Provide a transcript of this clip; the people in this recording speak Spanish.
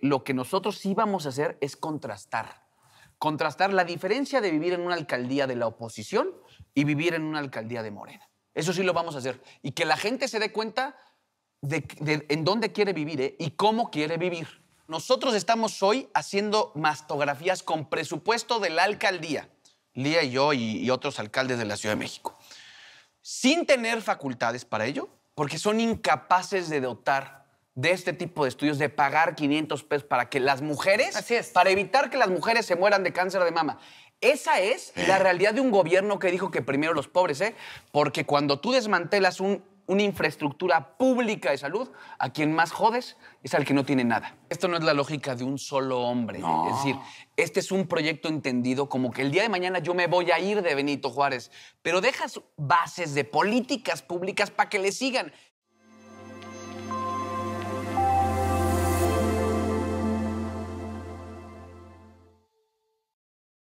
Lo que nosotros sí vamos a hacer es contrastar. Contrastar la diferencia de vivir en una alcaldía de la oposición y vivir en una alcaldía de Morena. Eso sí lo vamos a hacer. Y que la gente se dé cuenta de, en dónde quiere vivir ¿eh? y cómo quiere vivir. Nosotros estamos hoy haciendo mastografías con presupuesto de la alcaldía, Lía y yo y otros alcaldes de la Ciudad de México, sin tener facultades para ello, porque son incapaces de dotar de este tipo de estudios de pagar 500 pesos para que las mujeres, Así es. para evitar que las mujeres se mueran de cáncer de mama. Esa es eh. la realidad de un gobierno que dijo que primero los pobres, ¿eh? Porque cuando tú desmantelas una infraestructura pública de salud, a quien más jodes es al que no tiene nada. Esto no es la lógica de un solo hombre. Es decir, este es un proyecto entendido como que el día de mañana yo me voy a ir de Benito Juárez, pero dejas bases de políticas públicas para que le sigan.